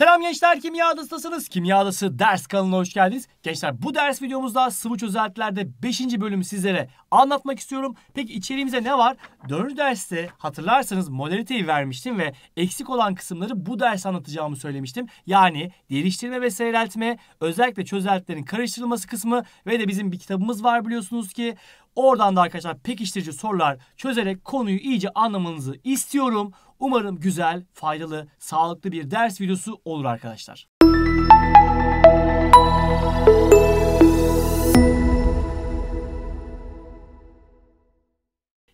Selam gençler kimya adasındasınız. Kimya adası ders kanalına hoş geldiniz. Gençler bu ders videomuzda sıvı çözeltilerde 5. bölümü sizlere anlatmak istiyorum. Peki içeriğimizde ne var? 4. derste hatırlarsanız molariteyi vermiştim ve eksik olan kısımları bu ders anlatacağımı söylemiştim. Yani deriştirme ve seyreltme, özellikle çözeltilerin karıştırılması kısmı ve de bizim bir kitabımız var biliyorsunuz ki Oradan da arkadaşlar pekiştirici sorular çözerek konuyu iyice anlamanızı istiyorum. Umarım güzel, faydalı, sağlıklı bir ders videosu olur arkadaşlar.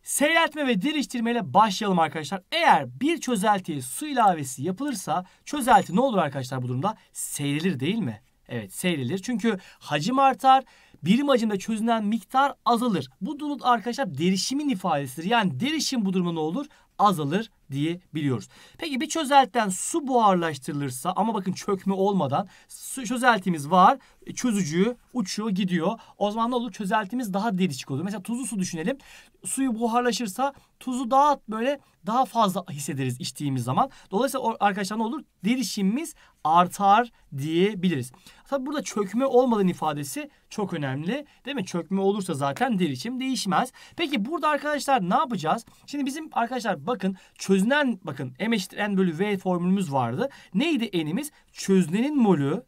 Seyreltme ve diriştirmeyle başlayalım arkadaşlar. Eğer bir çözeltiye su ilavesi yapılırsa çözelti ne olur arkadaşlar bu durumda? Seyrelir değil mi? Evet seyrelir Çünkü hacim artar birim hacimde çözünen miktar azalır. Bu durum arkadaşlar derişimin ifadesidir. Yani derişim bu durumda ne olur? Azalır diyebiliyoruz. Peki bir çözeltten su buharlaştırılırsa ama bakın çökme olmadan su çözeltimiz var. E, çözücü uçuyor gidiyor. O zaman ne olur? Çözeltimiz daha deri çıkıyor. Mesela tuzlu su düşünelim. Suyu buharlaşırsa tuzu daha böyle daha fazla hissederiz içtiğimiz zaman. Dolayısıyla arkadaşlar ne olur? Derişimimiz artar diyebiliriz. Tabi burada çökme olmadan ifadesi çok önemli. Değil mi? Çökme olursa zaten derişim değişmez. Peki burada arkadaşlar ne yapacağız? Şimdi bizim arkadaşlar bakın çöz Öznen bakın m eşittir n bölü v formülümüz vardı. Neydi n'imiz? Çöznenin molü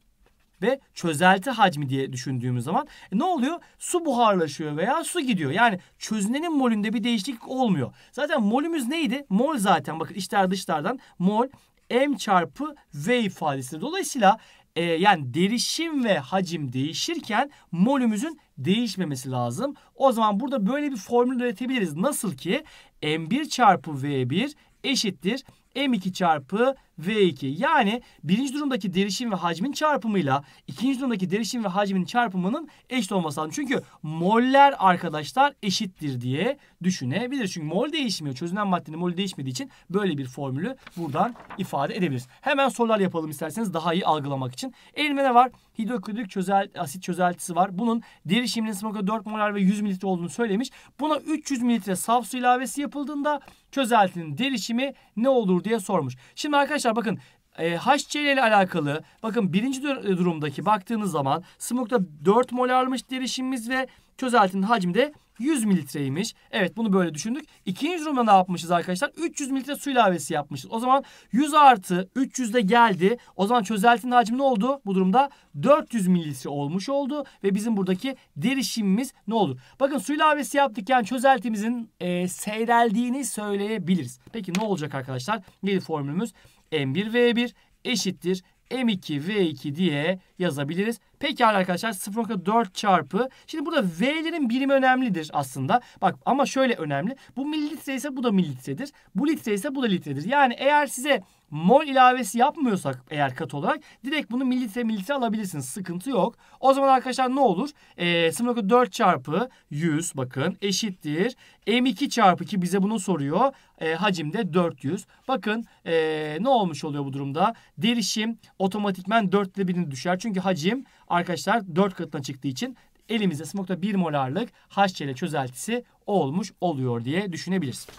ve çözelti hacmi diye düşündüğümüz zaman e ne oluyor? Su buharlaşıyor veya su gidiyor. Yani çözünenin molünde bir değişiklik olmuyor. Zaten molümüz neydi? Mol zaten bakın içler dışlardan mol m çarpı v ifadesi. Dolayısıyla e, yani derişim ve hacim değişirken molümüzün değişmemesi lazım. O zaman burada böyle bir formül üretebiliriz. Nasıl ki m1 çarpı v1 eşittir. M2 çarpı V2. Yani birinci durumdaki derişim ve hacmin çarpımıyla ikinci durumdaki derişim ve hacmin çarpımının eşit olması lazım. Çünkü moller arkadaşlar eşittir diye düşünebiliriz. Çünkü mol değişmiyor. Çözünen maddenin molü değişmediği için böyle bir formülü buradan ifade edebiliriz. Hemen sorular yapalım isterseniz daha iyi algılamak için. Elimde ne var? Hidroklorik çözel, asit çözeltisi var. Bunun derişiminin 0.4 molar ve 100 mililitre olduğunu söylemiş. Buna 300 mililitre saf su ilavesi yapıldığında çözeltinin derişimi ne olur diye sormuş. Şimdi arkadaşlar Arkadaşlar bakın e, HCl ile alakalı bakın birinci e, durumdaki baktığınız zaman smokta 4 almış derişimimiz ve çözeltinin hacmi de 100 mililitreymiş. Evet bunu böyle düşündük. İkinci durumda ne yapmışız arkadaşlar? 300 mililitre su ilavesi yapmışız. O zaman 100 artı 300 de geldi. O zaman çözeltinin hacmi ne oldu? Bu durumda 400 mililitre olmuş oldu. Ve bizim buradaki derişimimiz ne olur? Bakın su ilavesi yaptıkken yani çözeltimizin e, seyreldiğini söyleyebiliriz. Peki ne olacak arkadaşlar? Neydi formülümüz? M1V1 eşittir M2V2 diye yazabiliriz. Pekala arkadaşlar 0.4 çarpı. Şimdi burada V'lerin birimi önemlidir aslında. Bak ama şöyle önemli. Bu mililitre ise bu da mililitredir. Bu litre ise bu da litredir. Yani eğer size mol ilavesi yapmıyorsak eğer kat olarak direkt bunu mililitre mililitre alabilirsiniz. Sıkıntı yok. O zaman arkadaşlar ne olur? E, 0.4 çarpı 100 bakın eşittir. M2 çarpı ki bize bunu soruyor. E, hacimde 400. Bakın e, ne olmuş oluyor bu durumda? Derişim otomatikmen 4'te 1'ini düşer. Çünkü hacim arkadaşlar 4 katına çıktığı için elimizde 0.1 molarlık HCl çözeltisi olmuş oluyor diye düşünebilirsiniz.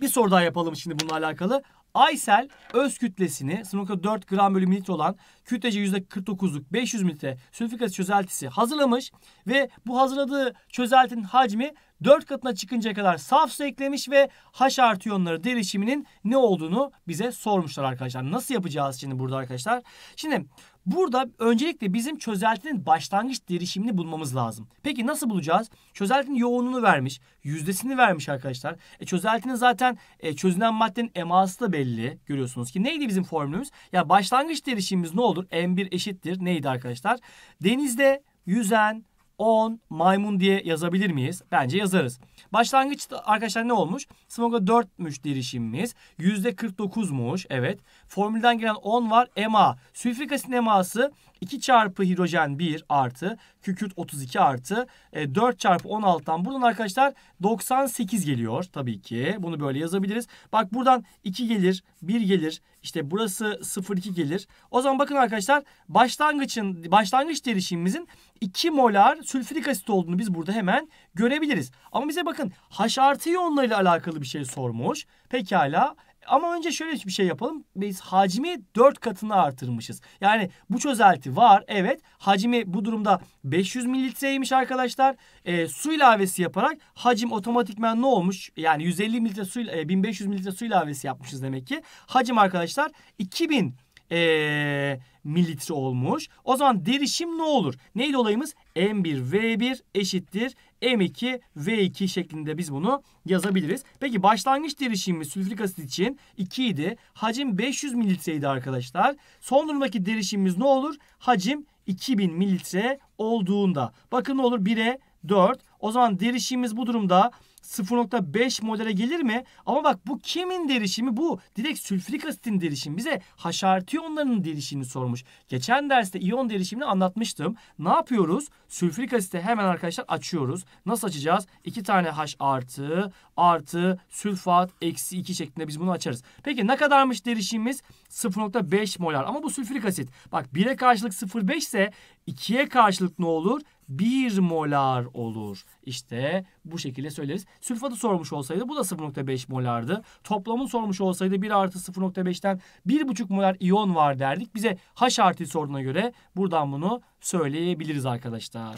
Bir soru daha yapalım şimdi bununla alakalı. Aysel öz kütlesini 0.4 gram bölü mililitre olan kütlece %49'luk 500 mililitre sülfikası çözeltisi hazırlamış ve bu hazırladığı çözeltinin hacmi 4 katına çıkıncaya kadar saf su eklemiş ve H artı iyonları derişiminin ne olduğunu bize sormuşlar arkadaşlar. Nasıl yapacağız şimdi burada arkadaşlar? Şimdi burada öncelikle bizim çözeltinin başlangıç derişimini bulmamız lazım. Peki nasıl bulacağız? Çözeltinin yoğunluğunu vermiş, yüzdesini vermiş arkadaşlar. E, çözeltinin zaten e, çözünen maddenin eması da belli görüyorsunuz ki. Neydi bizim formülümüz? Ya başlangıç derişimimiz ne olur? M1 eşittir neydi arkadaşlar? Denizde yüzen 10 maymun diye yazabilir miyiz? Bence yazarız. Başlangıç arkadaşlar ne olmuş? Smoga 4'müş derişimimiz. %49'muş. Evet. Formülden gelen 10 var. Ema. Sülfürik asit eması 2 çarpı hidrojen 1 artı kükürt 32 artı e, 4 çarpı 16'dan buradan arkadaşlar 98 geliyor tabii ki. Bunu böyle yazabiliriz. Bak buradan 2 gelir, 1 gelir. İşte burası 0,2 gelir. O zaman bakın arkadaşlar başlangıçın başlangıç derişimimizin 2 molar sülfürik asit olduğunu biz burada hemen görebiliriz. Ama bize bakın H artı iyonlarıyla alakalı bir şey sormuş. Pekala ama önce şöyle bir şey yapalım. Biz hacmi 4 katını artırmışız. Yani bu çözelti var evet. Hacmi bu durumda 500 mililitreymiş arkadaşlar. E, su ilavesi yaparak hacim otomatikmen ne olmuş? Yani 150 mililitre su, e, 1500 mililitre su ilavesi yapmışız demek ki. Hacim arkadaşlar 2000 e, mililitre olmuş. O zaman derişim ne olur? Neydi olayımız? M1V1 eşittir M2 V2 şeklinde biz bunu yazabiliriz. Peki başlangıç derişimimiz sülfürik asit için 2 idi. Hacim 500 mililitreydi arkadaşlar. Son durumdaki derişimimiz ne olur? Hacim 2000 mililitre olduğunda. Bakın ne olur? 1'e 4. O zaman derişimimiz bu durumda 0.5 modele gelir mi? Ama bak bu kimin derişimi? Bu direkt sülfürik asitin derişimi. Bize haşartiyonların derişimini sormuş. Geçen derste iyon derişimini anlatmıştım. Ne yapıyoruz? Sülfürik asiti hemen arkadaşlar açıyoruz. Nasıl açacağız? 2 tane H artı artı sülfat eksi 2 şeklinde biz bunu açarız. Peki ne kadarmış derişimimiz? 0.5 molar. Ama bu sülfürik asit. Bak 1'e karşılık 0.5 ise 2'ye karşılık ne olur? 1 molar olur. İşte bu şekilde söyleriz. Sülfatı sormuş olsaydı bu da 0.5 molardı. Toplamın sormuş olsaydı 1 artı 0.5'ten 1.5 molar iyon var derdik. Bize H artı sorduğuna göre buradan bunu söyleyebiliriz arkadaşlar.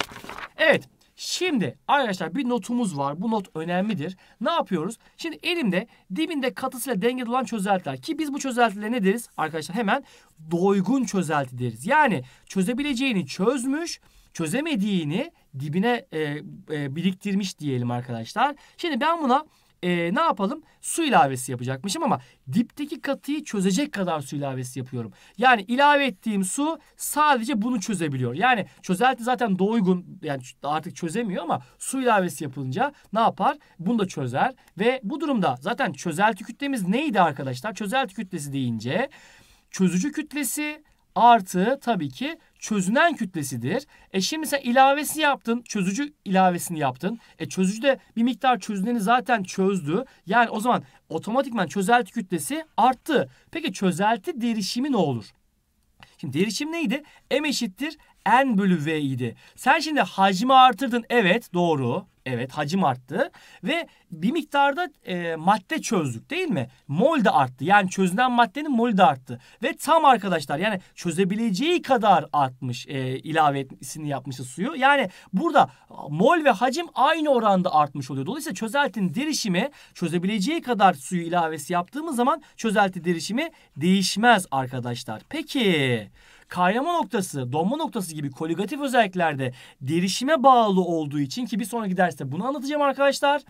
Evet Şimdi arkadaşlar bir notumuz var. Bu not önemlidir. Ne yapıyoruz? Şimdi elimde dibinde katısıyla dengede olan çözeltiler. Ki biz bu çözeltilere ne deriz? Arkadaşlar hemen doygun çözelti deriz. Yani çözebileceğini çözmüş, çözemediğini dibine e, e, biriktirmiş diyelim arkadaşlar. Şimdi ben buna e, ne yapalım? Su ilavesi yapacakmışım ama dipteki katıyı çözecek kadar su ilavesi yapıyorum. Yani ilave ettiğim su sadece bunu çözebiliyor. Yani çözelti zaten doygun, yani artık çözemiyor ama su ilavesi yapılınca ne yapar? Bunu da çözer ve bu durumda zaten çözelti kütlemiz neydi arkadaşlar? Çözelti kütlesi deyince çözücü kütlesi artı tabii ki çözünen kütlesidir. E şimdi sen ilavesi yaptın. Çözücü ilavesini yaptın. E çözücü de bir miktar çözüneni zaten çözdü. Yani o zaman otomatikman çözelti kütlesi arttı. Peki çözelti derişimi ne olur? Şimdi derişim neydi? M eşittir N bölü V idi. Sen şimdi hacmi artırdın. Evet doğru. Evet hacim arttı ve bir miktarda e, madde çözdük değil mi? Mol de arttı. Yani çözülen maddenin mol de arttı. Ve tam arkadaşlar yani çözebileceği kadar artmış e, ilavesini yapmışız suyu. Yani burada mol ve hacim aynı oranda artmış oluyor. Dolayısıyla çözeltinin derişimi çözebileceği kadar suyu ilavesi yaptığımız zaman çözelti derişimi değişmez arkadaşlar. Peki kaynama noktası, donma noktası gibi koligatif özelliklerde derişime bağlı olduğu için ki bir sonraki derste bunu anlatacağım arkadaşlar.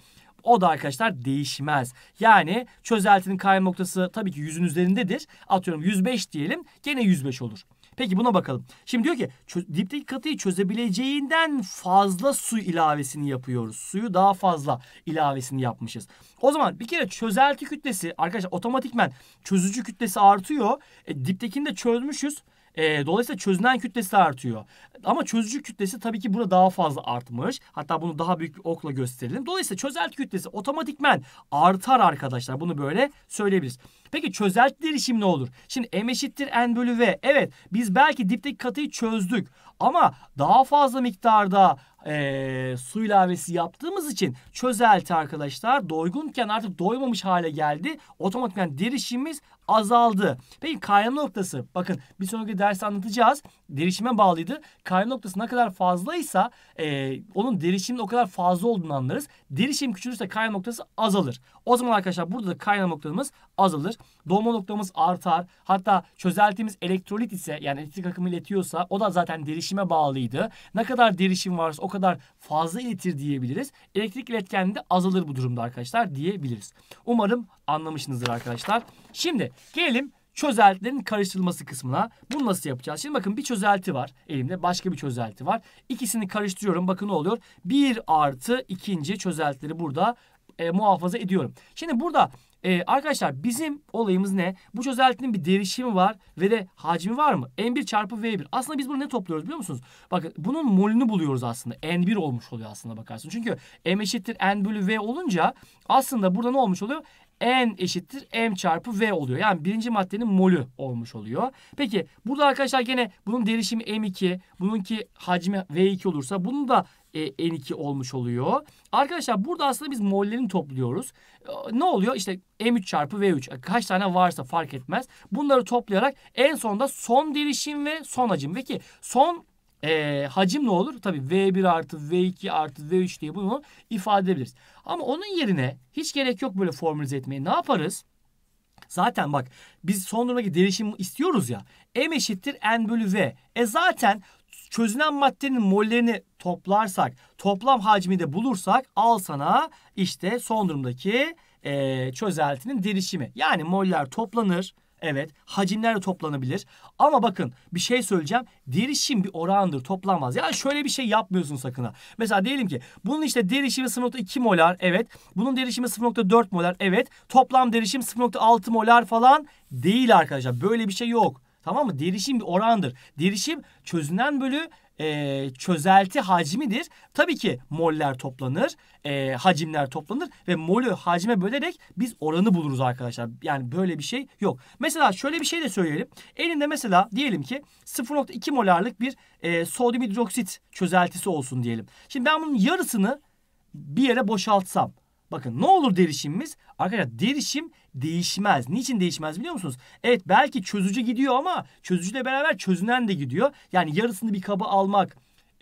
O da arkadaşlar değişmez. Yani çözeltinin kaynama noktası tabii ki yüzün üzerindedir. Atıyorum 105 diyelim gene 105 olur. Peki buna bakalım. Şimdi diyor ki dipteki katıyı çözebileceğinden fazla su ilavesini yapıyoruz. Suyu daha fazla ilavesini yapmışız. O zaman bir kere çözelti kütlesi arkadaşlar otomatikmen çözücü kütlesi artıyor. E, diptekini de çözmüşüz. E, dolayısıyla çözünen kütlesi artıyor. Ama çözücü kütlesi tabii ki burada daha fazla artmış. Hatta bunu daha büyük bir okla gösterelim. Dolayısıyla çözelti kütlesi otomatikmen artar arkadaşlar. Bunu böyle söyleyebiliriz. Peki çözelti derişim ne olur? Şimdi m eşittir n bölü v. Evet biz belki dipteki katıyı çözdük. Ama daha fazla miktarda e, su ilavesi yaptığımız için çözelti arkadaşlar doygunken artık doymamış hale geldi. Otomatikman derişimimiz azaldı. Peki kaynama noktası bakın bir sonraki derste anlatacağız. Derişime bağlıydı. Kaynama noktası ne kadar fazlaysa e, onun derişimin o kadar fazla olduğunu anlarız. Derişim küçülürse kaynama noktası azalır. O zaman arkadaşlar burada da kaynama noktamız azalır. Dolma noktamız artar. Hatta çözeltimiz elektrolit ise yani elektrik akımı iletiyorsa o da zaten derişime bağlıydı. Ne kadar derişim varsa o kadar fazla iletir diyebiliriz. Elektrik iletkenliği de azalır bu durumda arkadaşlar diyebiliriz. Umarım anlamışsınızdır arkadaşlar. Şimdi gelelim çözeltilerin karıştırılması kısmına. Bunu nasıl yapacağız? Şimdi bakın bir çözelti var elimde. Başka bir çözelti var. İkisini karıştırıyorum. Bakın ne oluyor? 1 artı ikinci çözeltileri burada e, muhafaza ediyorum. Şimdi burada e, arkadaşlar bizim olayımız ne? Bu çözeltinin bir derişimi var ve de hacmi var mı? N1 çarpı V1. Aslında biz bunu ne topluyoruz biliyor musunuz? Bakın bunun molünü buluyoruz aslında. N1 olmuş oluyor aslında bakarsın. Çünkü M eşittir N bölü V olunca aslında burada ne olmuş oluyor? N eşittir M çarpı V oluyor. Yani birinci maddenin molü olmuş oluyor. Peki burada arkadaşlar gene bunun derişimi M2, bununki hacmi V2 olursa bunun da e, N2 olmuş oluyor. Arkadaşlar burada aslında biz mollerini topluyoruz. E, ne oluyor? İşte M3 çarpı V3 e, kaç tane varsa fark etmez. Bunları toplayarak en sonunda son derişim ve son hacim. Peki son e, hacim ne olur? Tabii V1 artı V2 artı V3 diye bunu ifade edebiliriz. Ama onun yerine hiç gerek yok böyle formülize etmeye. Ne yaparız? Zaten bak biz son durumdaki derişim istiyoruz ya. M eşittir N bölü V. E zaten çözünen maddenin mollerini toplarsak, toplam hacmi de bulursak al sana işte son durumdaki e, çözeltinin derişimi. Yani moller toplanır. Evet hacimler de toplanabilir. Ama bakın bir şey söyleyeceğim. Derişim bir orandır toplanmaz. Yani şöyle bir şey yapmıyorsun sakın ha. Mesela diyelim ki bunun işte derişimi 0.2 molar evet. Bunun derişimi 0.4 molar evet. Toplam derişim 0.6 molar falan değil arkadaşlar. Böyle bir şey yok. Tamam mı? Derişim bir orandır. Derişim çözünen bölü e, çözelti hacmidir. Tabii ki moller toplanır, e, hacimler toplanır ve molü hacime bölerek biz oranı buluruz arkadaşlar. Yani böyle bir şey yok. Mesela şöyle bir şey de söyleyelim. Elinde mesela diyelim ki 0.2 molarlık bir e, sodyum hidroksit çözeltisi olsun diyelim. Şimdi ben bunun yarısını bir yere boşaltsam. Bakın ne olur derişimimiz? Arkadaşlar derişim değişmez. Niçin değişmez biliyor musunuz? Evet belki çözücü gidiyor ama çözücüyle beraber çözünen de gidiyor. Yani yarısını bir kaba almak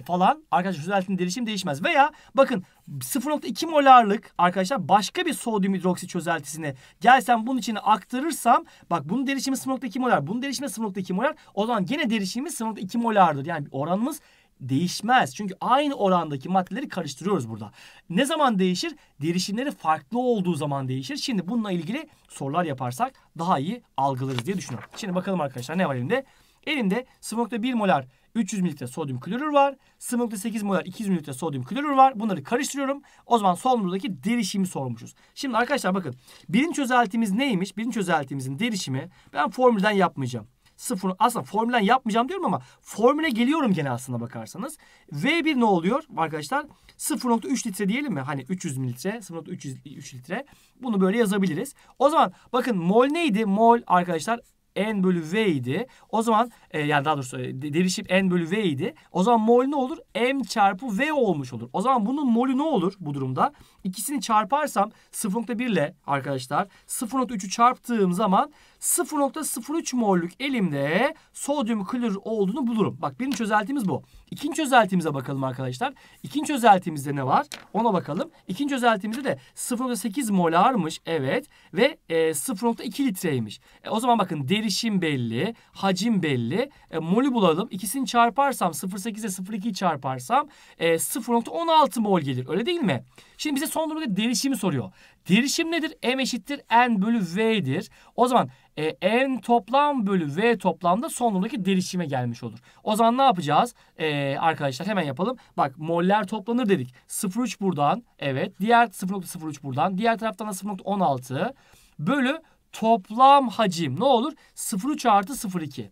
falan arkadaşlar çözeltinin derişim değişmez. Veya bakın 0.2 molarlık arkadaşlar başka bir sodyum hidroksit çözeltisini gelsem bunun içine aktarırsam bak bunun derişimi 0.2 molar, bunun derişimi 0.2 molar. O zaman gene derişimi 0.2 molardır. Yani oranımız değişmez. Çünkü aynı orandaki maddeleri karıştırıyoruz burada. Ne zaman değişir? Derişimleri farklı olduğu zaman değişir. Şimdi bununla ilgili sorular yaparsak daha iyi algılarız diye düşünüyorum. Şimdi bakalım arkadaşlar ne var elimde? Elimde 0.1 molar 300 mililitre sodyum klorür var. 0.8 molar 200 mililitre sodyum klorür var. Bunları karıştırıyorum. O zaman solunumdaki derişimi sormuşuz. Şimdi arkadaşlar bakın. Birinci çözeltimiz neymiş? Birinci çözeltimizin derişimi ben formülden yapmayacağım sıfır. Aslında formülen yapmayacağım diyorum ama formüle geliyorum gene aslında bakarsanız. V1 ne oluyor arkadaşlar? 0.3 litre diyelim mi? Hani 300 mililitre 0.3 litre. Bunu böyle yazabiliriz. O zaman bakın mol neydi? Mol arkadaşlar n bölü v idi. O zaman e, yani daha doğrusu e, derişim n bölü v idi. O zaman mol ne olur? m çarpı v olmuş olur. O zaman bunun molü ne olur bu durumda? İkisini çarparsam 0.1 ile arkadaşlar 0.3'ü çarptığım zaman 0.03 mollük elimde sodyum klor olduğunu bulurum. Bak birinci çözeltimiz bu. İkinci çözeltimize bakalım arkadaşlar. İkinci çözeltimizde ne var? Ona bakalım. İkinci çözeltimizde de 0.8 molarmış. Evet. Ve e, 0.2 litreymiş. E, o zaman bakın derişim belli. Hacim belli. E, molü bulalım. İkisini çarparsam 0.8 ile 0.2'yi çarparsam e, 0.16 mol gelir. Öyle değil mi? Şimdi bize son durumda derişimi soruyor. Derişim nedir? M eşittir N bölü V'dir. O zaman e, N toplam bölü V toplamda son durumdaki derişime gelmiş olur. O zaman ne yapacağız? E, arkadaşlar hemen yapalım. Bak moller toplanır dedik. 0.3 buradan. Evet. Diğer 0.03 buradan. Diğer taraftan da 0.16 bölü toplam hacim ne olur? 0.3 artı 0.2.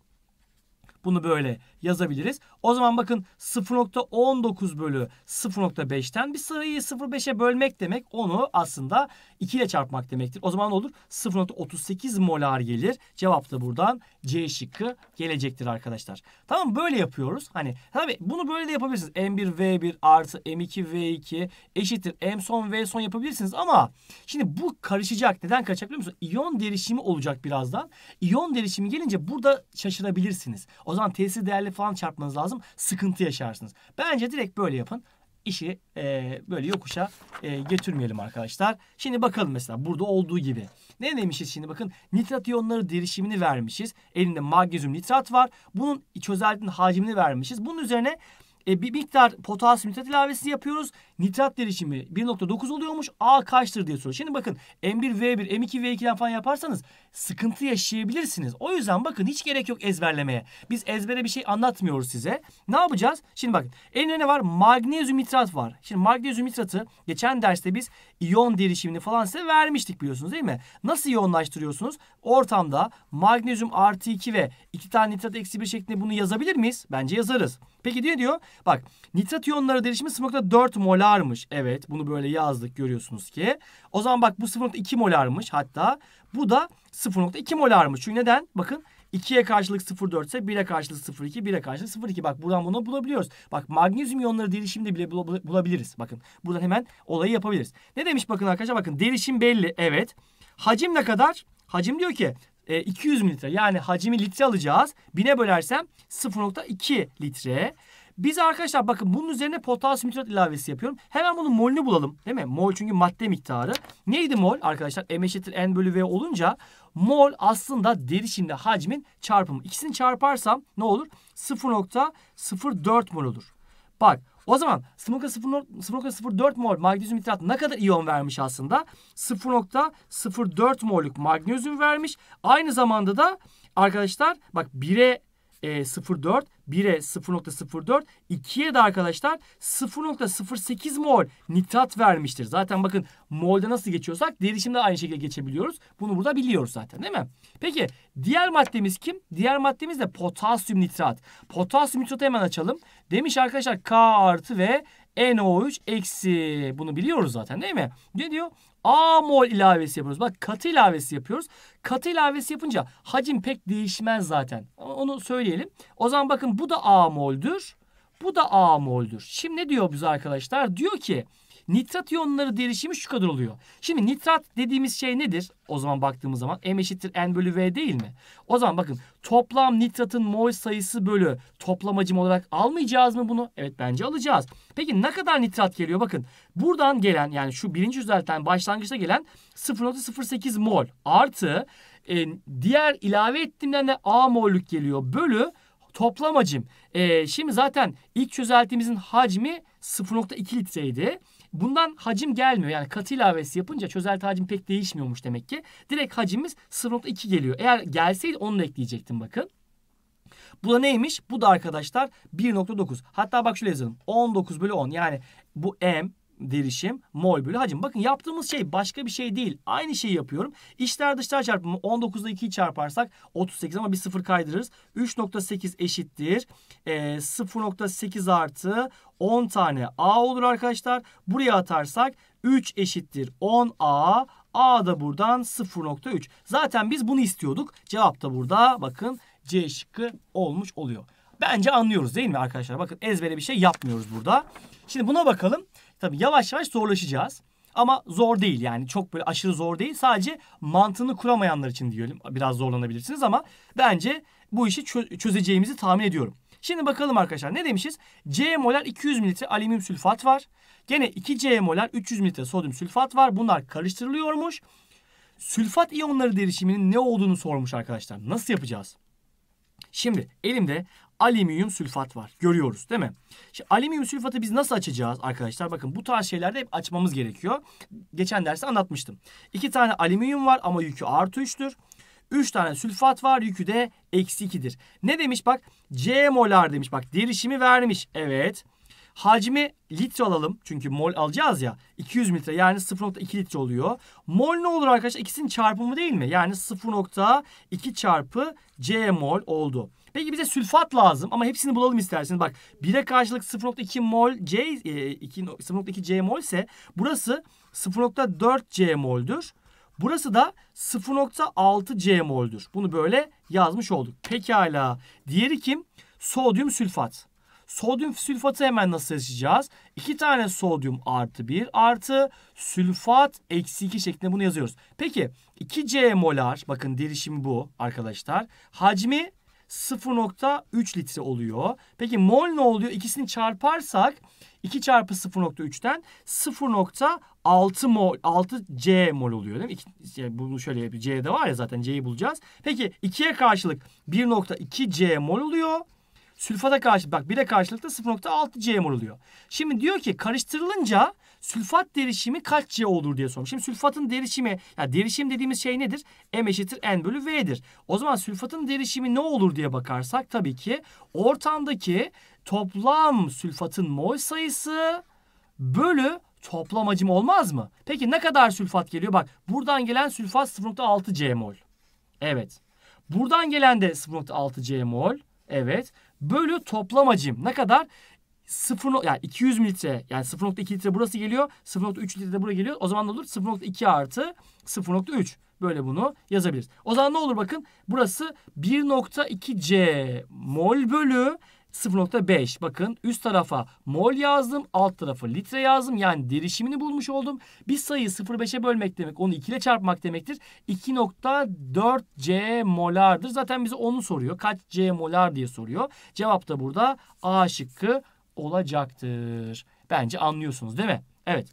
Bunu böyle yazabiliriz. O zaman bakın 0.19 bölü 0.5'ten bir sayıyı 0.5'e bölmek demek onu aslında 2 ile çarpmak demektir. O zaman ne olur? 0.38 molar gelir. Cevap da buradan C şıkkı gelecektir arkadaşlar. Tamam böyle yapıyoruz. Hani tabi bunu böyle de yapabilirsiniz. M1V1 artı M2V2 eşittir M son V son yapabilirsiniz ama şimdi bu karışacak. Neden karışacak biliyor musunuz? İyon derişimi olacak birazdan. İyon derişimi gelince burada şaşırabilirsiniz. O zaman tesir değerli falan çarpmanız lazım lazım. Sıkıntı yaşarsınız. Bence direkt böyle yapın. İşi e, böyle yokuşa e, getirmeyelim arkadaşlar. Şimdi bakalım mesela burada olduğu gibi. Ne demişiz şimdi bakın nitrat iyonları derişimini vermişiz. Elinde magnezyum nitrat var. Bunun çözeltinin hacmini vermişiz. Bunun üzerine e, bir miktar potasyum nitrat ilavesi yapıyoruz. Nitrat derişimi 1.9 oluyormuş. A kaçtır diye soruyor. Şimdi bakın M1V1, M2V2'den falan yaparsanız sıkıntı yaşayabilirsiniz. O yüzden bakın hiç gerek yok ezberlemeye. Biz ezbere bir şey anlatmıyoruz size. Ne yapacağız? Şimdi bakın elimde ne var? Magnezyum nitrat var. Şimdi magnezyum nitratı geçen derste biz iyon derişimini falan size vermiştik biliyorsunuz değil mi? Nasıl iyonlaştırıyorsunuz? Ortamda magnezyum artı 2 ve 2 tane nitrat eksi 1 şeklinde bunu yazabilir miyiz? Bence yazarız. Peki ne diyor? Bak nitrat iyonları derişimi 0.4 molarmış. Evet bunu böyle yazdık görüyorsunuz ki. O zaman bak bu 0.2 molarmış hatta. Bu da 0.2 molarmış. Çünkü neden? Bakın 2'ye karşılık 0,4 ise 1'e karşılık 0,2, 1'e karşılık 0,2. Bak buradan bunu bulabiliyoruz. Bak magnezyum iyonları derişimde bile bulabiliriz. Bakın buradan hemen olayı yapabiliriz. Ne demiş bakın arkadaşlar bakın derişim belli evet. Hacim ne kadar? Hacim diyor ki 200 e, mililitre yani hacmi litre alacağız. 1000'e bölersem 0.2 litre. Biz arkadaşlar bakın bunun üzerine potasyum nitrat ilavesi yapıyorum. Hemen bunun molünü bulalım. Değil mi? Mol çünkü madde miktarı. Neydi mol arkadaşlar? M eşittir N bölü V olunca Mol aslında derişimle hacmin çarpımı. İkisini çarparsam ne olur? 0.04 mol olur. Bak o zaman 0.04 mol magnezyum nitrat ne kadar iyon vermiş aslında? 0.04 molluk magnezyum vermiş. Aynı zamanda da arkadaşlar bak 1'e e, 0.4 1'e 0.04, 2'ye de arkadaşlar 0.08 mol nitrat vermiştir. Zaten bakın molde nasıl geçiyorsak derişimde aynı şekilde geçebiliyoruz. Bunu burada biliyoruz zaten değil mi? Peki diğer maddemiz kim? Diğer maddemiz de potasyum nitrat. Potasyum nitratı hemen açalım. Demiş arkadaşlar K artı ve NO3 eksi. Bunu biliyoruz zaten değil mi? Ne diyor? A mol ilavesi yapıyoruz. Bak katı ilavesi yapıyoruz. Katı ilavesi yapınca hacim pek değişmez zaten. onu söyleyelim. O zaman bakın bu da A amoldür. Bu da A amoldür. Şimdi ne diyor bize arkadaşlar? Diyor ki Nitrat iyonları derişimi şu kadar oluyor. Şimdi nitrat dediğimiz şey nedir? O zaman baktığımız zaman M eşittir N bölü V değil mi? O zaman bakın toplam nitratın mol sayısı bölü toplam hacim olarak almayacağız mı bunu? Evet bence alacağız. Peki ne kadar nitrat geliyor? Bakın buradan gelen yani şu birinci düzelten başlangıçta gelen 0.08 mol artı e, diğer ilave ettiğimden de A mollük geliyor bölü toplam hacim. E, şimdi zaten ilk çözeltimizin hacmi 0.2 litreydi. Bundan hacim gelmiyor. Yani katı ilavesi yapınca çözelti hacim pek değişmiyormuş demek ki. Direkt hacimimiz 0.2 geliyor. Eğer gelseydi onu da ekleyecektim bakın. Bu da neymiş? Bu da arkadaşlar 1.9. Hatta bak şöyle yazalım. 19 bölü 10 yani bu m derişim mol bölü hacim. Bakın yaptığımız şey başka bir şey değil. Aynı şeyi yapıyorum. İçler dışlar çarpımı 19'da 2'yi çarparsak 38 ama bir sıfır kaydırırız. 3.8 eşittir. E, ee, 0.8 artı 10 tane A olur arkadaşlar. Buraya atarsak 3 eşittir 10A. A da buradan 0.3. Zaten biz bunu istiyorduk. Cevap da burada bakın C şıkkı olmuş oluyor. Bence anlıyoruz değil mi arkadaşlar? Bakın ezbere bir şey yapmıyoruz burada. Şimdi buna bakalım. Tabii yavaş yavaş zorlaşacağız. Ama zor değil yani çok böyle aşırı zor değil. Sadece mantığını kuramayanlar için diyelim biraz zorlanabilirsiniz ama bence bu işi çözeceğimizi tahmin ediyorum. Şimdi bakalım arkadaşlar ne demişiz? C molar 200 mililitre alüminyum sülfat var. Gene 2 C molar 300 mililitre sodyum sülfat var. Bunlar karıştırılıyormuş. Sülfat iyonları derişiminin ne olduğunu sormuş arkadaşlar. Nasıl yapacağız? Şimdi elimde alüminyum sülfat var. Görüyoruz değil mi? Şimdi alüminyum sülfatı biz nasıl açacağız arkadaşlar? Bakın bu tarz şeylerde hep açmamız gerekiyor. Geçen derste anlatmıştım. İki tane alüminyum var ama yükü artı üçtür. Üç tane sülfat var yükü de eksi 2'dir. Ne demiş bak? C molar demiş. Bak derişimi vermiş. Evet. Hacmi litre alalım. Çünkü mol alacağız ya. 200 litre yani 0.2 litre oluyor. Mol ne olur arkadaşlar? İkisinin çarpımı değil mi? Yani 0.2 çarpı C mol oldu. Peki bize sülfat lazım ama hepsini bulalım isterseniz. Bak 1'e karşılık 0.2 mol C 0.2 e, C mol ise burası 0.4 C mol'dür. Burası da 0.6 C mol'dür. Bunu böyle yazmış olduk. Pekala. Diğeri kim? Sodyum sülfat. Sodyum sülfatı hemen nasıl yazacağız? 2 tane sodyum artı 1 artı sülfat eksi 2 şeklinde bunu yazıyoruz. Peki 2C molar bakın derişim bu arkadaşlar. Hacmi 0.3 litre oluyor. Peki mol ne oluyor? İkisini çarparsak 2 çarpı 0.3'ten 0.6 mol 6 C mol oluyor değil mi? İki, yani bunu şöyle bir C'de var ya zaten C'yi bulacağız. Peki 2'ye karşılık 1.2 C mol oluyor. Sülfata karşılık bak 1'e karşılık da 0.6 C mol oluyor. Şimdi diyor ki karıştırılınca sülfat derişimi kaç C olur diye sormuş. Şimdi sülfatın derişimi, ya derişim dediğimiz şey nedir? M eşittir N bölü V'dir. O zaman sülfatın derişimi ne olur diye bakarsak tabii ki ortamdaki toplam sülfatın mol sayısı bölü toplam hacim olmaz mı? Peki ne kadar sülfat geliyor? Bak buradan gelen sülfat 0.6 C mol. Evet. Buradan gelen de 0.6 C mol. Evet. Bölü toplam hacim ne kadar? 0 yani 200 mililitre yani 0.2 litre burası geliyor. 0.3 litre de buraya geliyor. O zaman ne olur? 0.2 artı 0.3. Böyle bunu yazabiliriz. O zaman ne olur bakın? Burası 1.2 C mol bölü 0.5. Bakın üst tarafa mol yazdım. Alt tarafı litre yazdım. Yani derişimini bulmuş oldum. Bir sayıyı 0.5'e bölmek demek. Onu 2 ile çarpmak demektir. 2.4 C molardır. Zaten bize onu soruyor. Kaç C molar diye soruyor. Cevap da burada A şıkkı olacaktır. Bence anlıyorsunuz değil mi? Evet.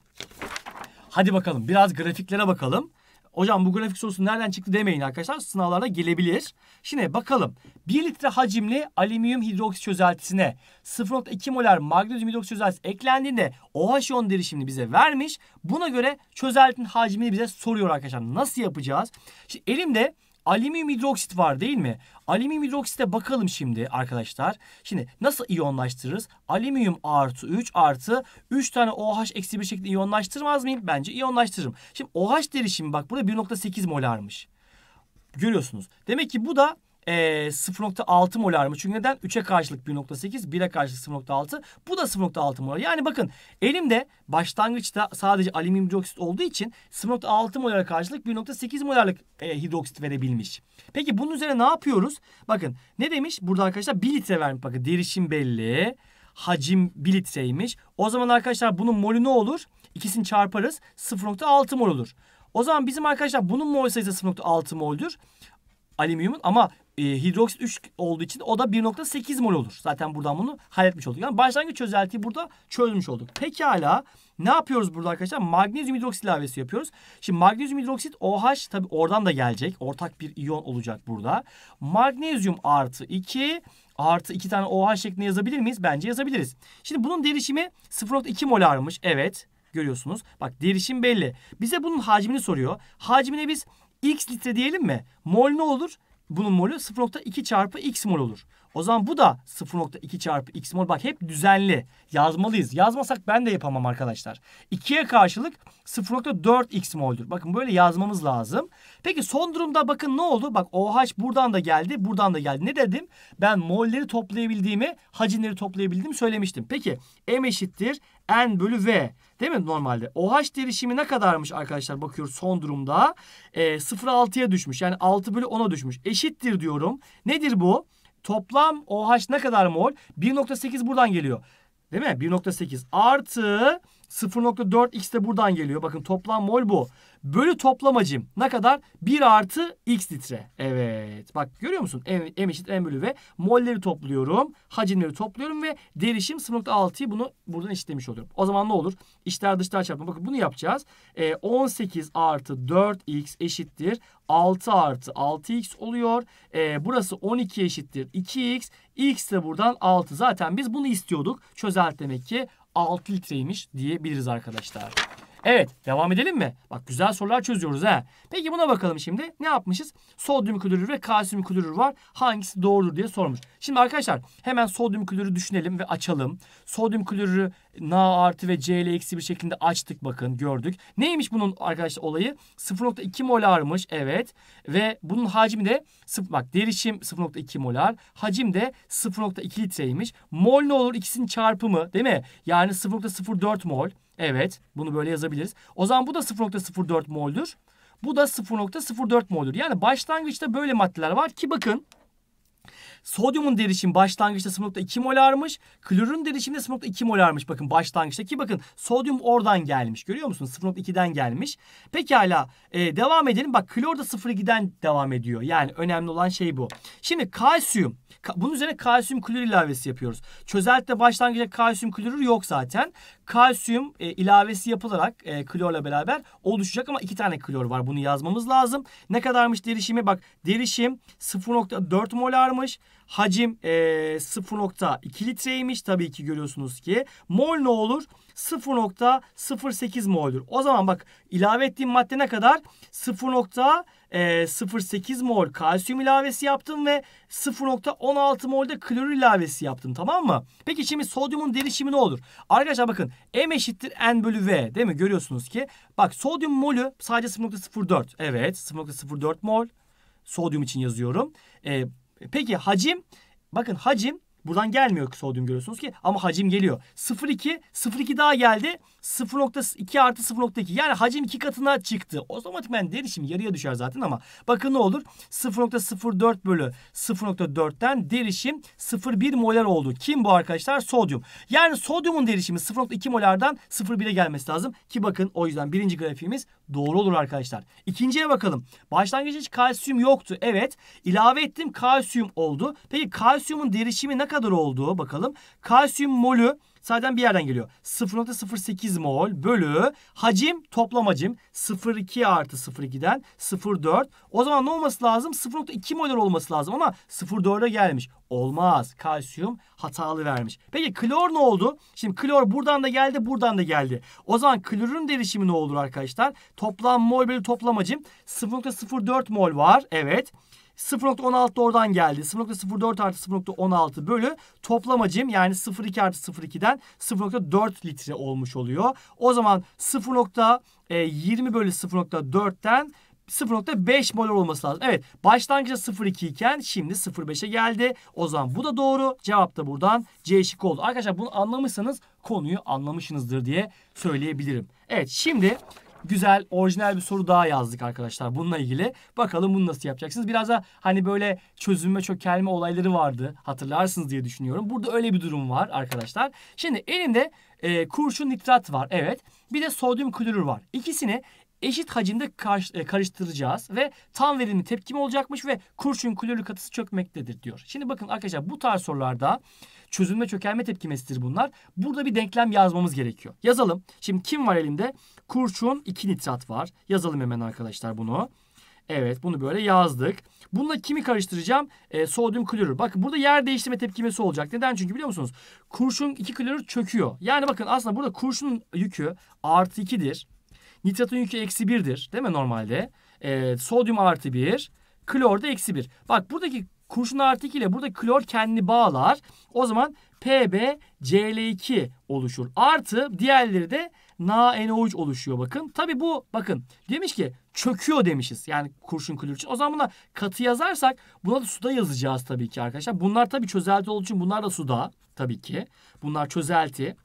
Hadi bakalım biraz grafiklere bakalım. Hocam bu grafik sorusu nereden çıktı demeyin arkadaşlar. Sınavlarda gelebilir. Şimdi bakalım. 1 litre hacimli alüminyum hidroksit çözeltisine 0.2 molar magnezyum hidroksit çözeltisi eklendiğinde OH iyon derişimini bize vermiş. Buna göre çözeltinin hacmini bize soruyor arkadaşlar. Nasıl yapacağız? Şimdi elimde alüminyum hidroksit var değil mi? Alüminyum hidroksite bakalım şimdi arkadaşlar. Şimdi nasıl iyonlaştırırız? Alüminyum artı 3 artı 3 tane OH eksi bir şekilde iyonlaştırmaz mıyım? Bence iyonlaştırırım. Şimdi OH derişimi bak burada 1.8 molarmış. Görüyorsunuz. Demek ki bu da e, 0.6 molar mı? Çünkü neden? 3'e karşılık 1.8, 1'e karşılık 0.6. Bu da 0.6 molar. Yani bakın elimde başlangıçta sadece alüminyum hidroksit olduğu için 0.6 molara karşılık 1.8 molarlık e, hidroksit verebilmiş. Peki bunun üzerine ne yapıyoruz? Bakın ne demiş? Burada arkadaşlar 1 litre vermiş. Bakın derişim belli. Hacim 1 litreymiş. O zaman arkadaşlar bunun molü ne olur? İkisini çarparız. 0.6 mol olur. O zaman bizim arkadaşlar bunun mol sayısı 0.6 mol'dür alüminyumun ama e, hidroksit 3 olduğu için o da 1.8 mol olur. Zaten buradan bunu halletmiş olduk. Yani başlangıç çözeltiyi burada çözmüş olduk. Pekala ne yapıyoruz burada arkadaşlar? Magnezyum hidroksit ilavesi yapıyoruz. Şimdi magnezyum hidroksit OH tabi oradan da gelecek. Ortak bir iyon olacak burada. Magnezyum artı 2 artı 2 tane OH şeklinde yazabilir miyiz? Bence yazabiliriz. Şimdi bunun derişimi 0.2 molarmış. Evet görüyorsunuz. Bak derişim belli. Bize bunun hacmini soruyor. Hacmine biz x litre diyelim mi? Mol ne olur? Bunun molü 0.2 çarpı x mol olur. O zaman bu da 0.2 çarpı x mol. Bak hep düzenli. Yazmalıyız. Yazmasak ben de yapamam arkadaşlar. 2'ye karşılık 0.4 x moldur. Bakın böyle yazmamız lazım. Peki son durumda bakın ne oldu? Bak OH buradan da geldi. Buradan da geldi. Ne dedim? Ben molleri toplayabildiğimi, hacimleri toplayabildiğimi söylemiştim. Peki M eşittir N bölü V. Değil mi normalde? OH derişimi ne kadarmış arkadaşlar bakıyoruz son durumda. E, ee, 0.6'ya düşmüş. Yani 6 bölü 10'a düşmüş. Eşittir diyorum. Nedir bu? Toplam OH ne kadar mol? 1.8 buradan geliyor. Değil mi? 1.8 artı 0.4x de buradan geliyor. Bakın toplam mol bu. Bölü toplam hacim ne kadar? 1 artı x litre. Evet. Bak görüyor musun? M, M eşittir M bölü ve molleri topluyorum. Hacimleri topluyorum ve derişim 0.6'yı bunu buradan eşitlemiş oluyorum. O zaman ne olur? İçler dışlar çarpma. Bakın bunu yapacağız. E, 18 artı 4x eşittir. 6 artı 6x oluyor. E, burası 12 eşittir 2x. x de buradan 6. Zaten biz bunu istiyorduk. demek ki 6 litreymiş diyebiliriz arkadaşlar. Evet devam edelim mi? Bak güzel sorular çözüyoruz ha. Peki buna bakalım şimdi. Ne yapmışız? Sodyum klorür ve kalsiyum klorür var. Hangisi doğrudur diye sormuş. Şimdi arkadaşlar hemen sodyum klorürü düşünelim ve açalım. Sodyum klorürü Na artı ve Cl eksi bir şekilde açtık bakın gördük. Neymiş bunun arkadaşlar olayı? 0.2 molarmış evet. Ve bunun hacmi de bak derişim 0.2 molar. Hacim de 0.2 litreymiş. Mol ne olur? ikisinin çarpımı değil mi? Yani 0.04 mol. Evet bunu böyle yazabiliriz. O zaman bu da 0.04 moldur, Bu da 0.04 moldur. Yani başlangıçta böyle maddeler var ki bakın Sodyumun derişim başlangıçta 0.2 molarmış. Klorun derişimi de 0.2 molarmış bakın başlangıçta ki bakın sodyum oradan gelmiş. Görüyor musunuz? 0.2'den gelmiş. Pekala e, devam edelim. Bak klor da 0.2'den devam ediyor. Yani önemli olan şey bu. Şimdi kalsiyum. Ka bunun üzerine kalsiyum klor ilavesi yapıyoruz. Çözeltide başlangıçta kalsiyum klorür yok zaten. Kalsiyum e, ilavesi yapılarak e, klorla beraber oluşacak ama iki tane klor var. Bunu yazmamız lazım. Ne kadarmış derişimi? Bak derişim 0.4 molarmış. Hacim e, 0.2 litreymiş. Tabii ki görüyorsunuz ki. Mol ne olur? 0.08 moldur. O zaman bak ilave ettiğim madde ne kadar? 0.08 mol kalsiyum ilavesi yaptım ve 0.16 molde klorür ilavesi yaptım tamam mı? Peki şimdi sodyumun derişimi ne olur? Arkadaşlar bakın M eşittir N bölü V değil mi? Görüyorsunuz ki bak sodyum molü sadece 0.04 evet 0.04 mol sodyum için yazıyorum. E, Peki hacim, bakın hacim Buradan gelmiyor sodyum görüyorsunuz ki ama hacim geliyor. 0.2 0.2 daha geldi. 0.2 artı 0.2 yani hacim iki katına çıktı. o Otomatikmen derişim yarıya düşer zaten ama bakın ne olur 0.04 bölü 0.4'ten derişim 0.1 molar oldu. Kim bu arkadaşlar? Sodyum. Yani sodyumun derişimi 0.2 molardan 0.1'e gelmesi lazım ki bakın o yüzden birinci grafiğimiz doğru olur arkadaşlar. İkinciye bakalım. Başlangıçta hiç kalsiyum yoktu. Evet ilave ettim kalsiyum oldu. Peki kalsiyumun derişimi ne kadar? kadar olduğu bakalım. Kalsiyum molü zaten bir yerden geliyor. 0.08 mol bölü hacim toplam hacim 0.2 artı 0.2'den 0.4. O zaman ne olması lazım? 0.2 molar olması lazım ama 0.4'e gelmiş. Olmaz. Kalsiyum hatalı vermiş. Peki klor ne oldu? Şimdi klor buradan da geldi buradan da geldi. O zaman klorun derişimi ne olur arkadaşlar? Toplam mol bölü toplam hacim 0.04 mol var. Evet. 0.16 oradan geldi. 0.04 artı 0.16 bölü toplamacım yani 0.2 artı 0.2'den 0.4 litre olmuş oluyor. O zaman 0.20 e, bölü 0.4'ten 0.5 molar olması lazım. Evet başlangıçta 0.2 iken şimdi 0.5'e geldi. O zaman bu da doğru. Cevap da buradan C şık oldu. Arkadaşlar bunu anlamışsanız konuyu anlamışsınızdır diye söyleyebilirim. Evet şimdi güzel, orijinal bir soru daha yazdık arkadaşlar bununla ilgili. Bakalım bunu nasıl yapacaksınız? Biraz da hani böyle çözülme, çökelme olayları vardı hatırlarsınız diye düşünüyorum. Burada öyle bir durum var arkadaşlar. Şimdi elimde e, kurşun nitrat var evet. Bir de sodyum klorür var. İkisini eşit hacimde e, karıştıracağız ve tam verimli tepkim olacakmış ve kurşun klorür katısı çökmektedir diyor. Şimdi bakın arkadaşlar bu tarz sorularda çözülme çökelme tepkimesidir bunlar. Burada bir denklem yazmamız gerekiyor. Yazalım. Şimdi kim var elimde? Kurşun 2 nitrat var. Yazalım hemen arkadaşlar bunu. Evet bunu böyle yazdık. Bununla kimi karıştıracağım? E, sodyum klorür. Bakın burada yer değiştirme tepkimesi olacak. Neden? Çünkü biliyor musunuz? Kurşun 2 klorür çöküyor. Yani bakın aslında burada kurşunun yükü artı 2'dir. Nitratın yükü eksi birdir değil mi normalde? E, sodyum artı bir. Klor da eksi bir. Bak buradaki kurşun artı 2 ile burada klor kendini bağlar. O zaman PbCl2 oluşur. Artı diğerleri de NaNO3 oluşuyor bakın. Tabi bu bakın demiş ki çöküyor demişiz. Yani kurşun klor için. O zaman buna katı yazarsak buna da suda yazacağız tabii ki arkadaşlar. Bunlar tabi çözelti olduğu için bunlar da suda tabii ki. Bunlar çözelti.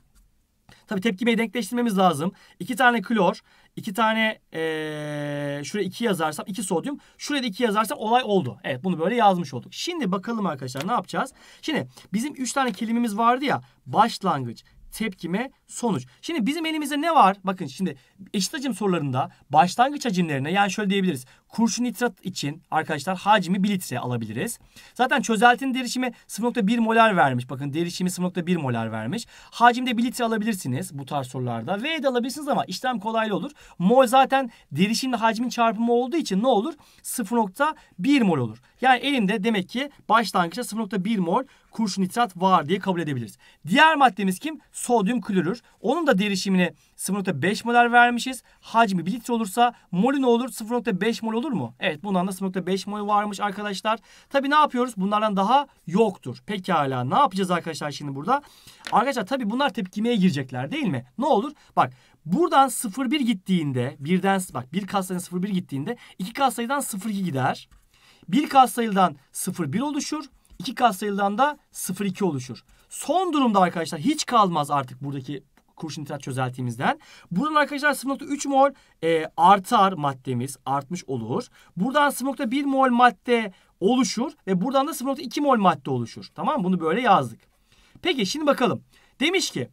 Tabi tepkimeyi denkleştirmemiz lazım. İki tane klor, İki tane e, şuraya iki yazarsam iki sodyum. Şuraya da iki yazarsam olay oldu. Evet bunu böyle yazmış olduk. Şimdi bakalım arkadaşlar ne yapacağız? Şimdi bizim üç tane kelimemiz vardı ya. Başlangıç, tepkime, sonuç. Şimdi bizim elimizde ne var? Bakın şimdi eşit hacim sorularında başlangıç hacimlerine yani şöyle diyebiliriz kurşun nitrat için arkadaşlar hacmi 1 litre alabiliriz. Zaten çözeltinin derişimi 0.1 molar vermiş. Bakın derişimi 0.1 molar vermiş. Hacimde 1 litre alabilirsiniz bu tarz sorularda. V de alabilirsiniz ama işlem kolaylı olur. Mol zaten derişimle hacmin çarpımı olduğu için ne olur? 0.1 mol olur. Yani elimde demek ki başlangıçta 0.1 mol kurşun nitrat var diye kabul edebiliriz. Diğer maddemiz kim? Sodyum klorür. Onun da derişimini 0.5 molar vermişiz. Hacmi 1 litre olursa molü ne olur? 0.5 mol olur olur mu? Evet bundan da 0.5 mol varmış arkadaşlar. Tabi ne yapıyoruz? Bunlardan daha yoktur. Pekala ne yapacağız arkadaşlar şimdi burada? Arkadaşlar tabi bunlar tepkimeye girecekler değil mi? Ne olur? Bak buradan 0.1 gittiğinde birden bak bir katsayıdan 0.1 gittiğinde iki katsayıdan 0.2 gider. Bir katsayıdan 0.1 oluşur. 2 katsayıdan da 0.2 oluşur. Son durumda arkadaşlar hiç kalmaz artık buradaki kurşun nitrat çözeltimizden. Buradan arkadaşlar 0.3 mol e, artar maddemiz artmış olur. Buradan 0.1 mol madde oluşur ve buradan da 0.2 mol madde oluşur. Tamam mı? Bunu böyle yazdık. Peki şimdi bakalım. Demiş ki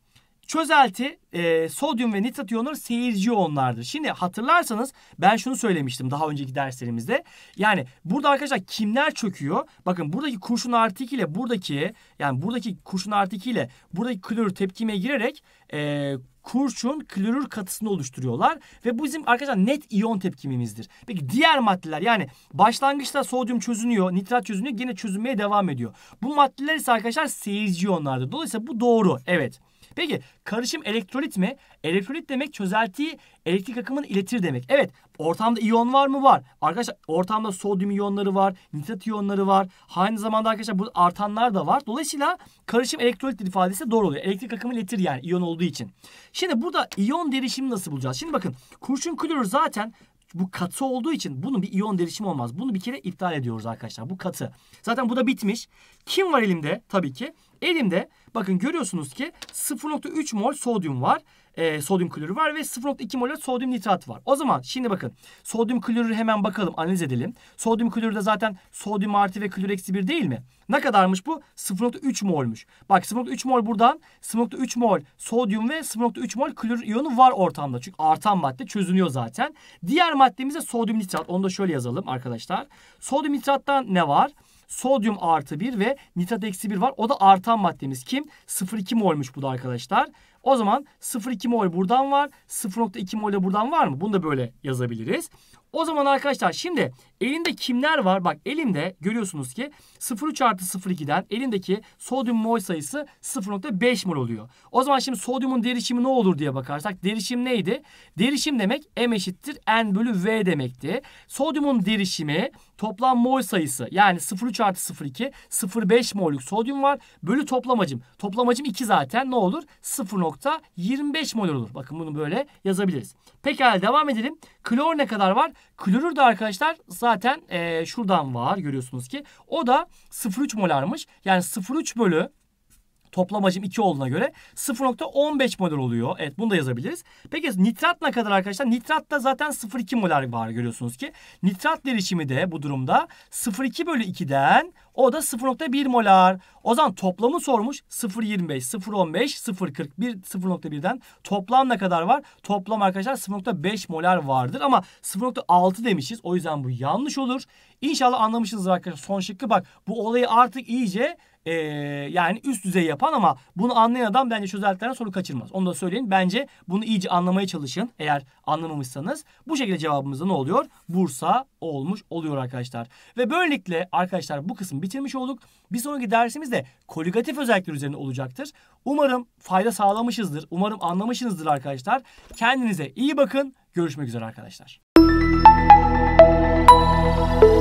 Çözelti e, sodyum ve nitrat iyonları seyirci iyonlardır. Şimdi hatırlarsanız ben şunu söylemiştim daha önceki derslerimizde. Yani burada arkadaşlar kimler çöküyor? Bakın buradaki kurşun artı 2 ile buradaki yani buradaki kurşun artı 2 ile buradaki klorür tepkime girerek e, kurşun klorür katısını oluşturuyorlar ve bu bizim arkadaşlar net iyon tepkimimizdir. Peki diğer maddeler yani başlangıçta sodyum çözünüyor, nitrat çözünüyor, yine çözünmeye devam ediyor. Bu maddeler ise arkadaşlar seyirci iyonlardır. Dolayısıyla bu doğru. Evet. Peki karışım elektrolit mi? Elektrolit demek çözeltiyi elektrik akımını iletir demek. Evet ortamda iyon var mı? Var. Arkadaşlar ortamda sodyum iyonları var, nitrat iyonları var. Aynı zamanda arkadaşlar bu artanlar da var. Dolayısıyla karışım elektrolit ifadesi doğru oluyor. Elektrik akımı iletir yani iyon olduğu için. Şimdi burada iyon derişimi nasıl bulacağız? Şimdi bakın kurşun klorür zaten bu katı olduğu için bunun bir iyon derişimi olmaz. Bunu bir kere iptal ediyoruz arkadaşlar. Bu katı. Zaten bu da bitmiş. Kim var elimde? Tabii ki. Elimde Bakın görüyorsunuz ki 0.3 mol sodyum var. E, sodyum klorür var ve 0.2 mol sodyum nitrat var. O zaman şimdi bakın sodyum klorürü hemen bakalım analiz edelim. Sodyum klorür de zaten sodyum artı ve klor eksi 1 değil mi? Ne kadarmış bu? 0.3 molmuş. Bak 0.3 mol buradan 0.3 mol sodyum ve 0.3 mol klor iyonu var ortamda. Çünkü artan madde çözünüyor zaten. Diğer maddemiz de sodyum nitrat. Onu da şöyle yazalım arkadaşlar. Sodyum nitrattan ne var? Sodyum artı 1 ve nitrat eksi 1 var. O da artan maddemiz kim? 0,2 molmuş bu da arkadaşlar. O zaman 0,2 mol buradan var. 0,2 mol de buradan var mı? Bunu da böyle yazabiliriz. O zaman arkadaşlar şimdi elimde kimler var? Bak elimde görüyorsunuz ki 0,3 artı 0,2'den elimdeki sodyum mol sayısı 0,5 mol oluyor. O zaman şimdi sodyumun derişimi ne olur diye bakarsak derişim neydi? Derişim demek M eşittir N bölü V demekti. Sodyumun derişimi toplam mol sayısı yani 0,3 artı 0,2 0,5 molluk sodyum var bölü toplamacım. Toplamacım 2 zaten ne olur? 0,25 mol olur. Bakın bunu böyle yazabiliriz. Pekala devam edelim. Klor ne kadar var? Klorür de arkadaşlar zaten e, şuradan var görüyorsunuz ki. O da 0,3 molarmış. Yani 0,3 bölü Toplam hacim 2 olduğuna göre 0.15 molar oluyor. Evet bunu da yazabiliriz. Peki nitrat ne kadar arkadaşlar? Nitrat da zaten 0.2 molar var görüyorsunuz ki. Nitrat derişimi de bu durumda 0.2 bölü 2'den o da 0.1 molar. O zaman toplamı sormuş 0.25, 0.15, 0.41, 0.1'den toplam ne kadar var? Toplam arkadaşlar 0.5 molar vardır ama 0.6 demişiz. O yüzden bu yanlış olur. İnşallah anlamışsınızdır arkadaşlar son şıkkı. Bak bu olayı artık iyice e, yani üst düzey yapan ama bunu anlayan adam bence şu özelliklerden soru kaçırmaz. Onu da söyleyin. Bence bunu iyice anlamaya çalışın eğer anlamamışsanız. Bu şekilde cevabımızda ne oluyor? Bursa olmuş oluyor arkadaşlar. Ve böylelikle arkadaşlar bu kısmı bitirmiş olduk. Bir sonraki dersimiz de koligatif özellikler üzerine olacaktır. Umarım fayda sağlamışızdır. Umarım anlamışsınızdır arkadaşlar. Kendinize iyi bakın. Görüşmek üzere arkadaşlar.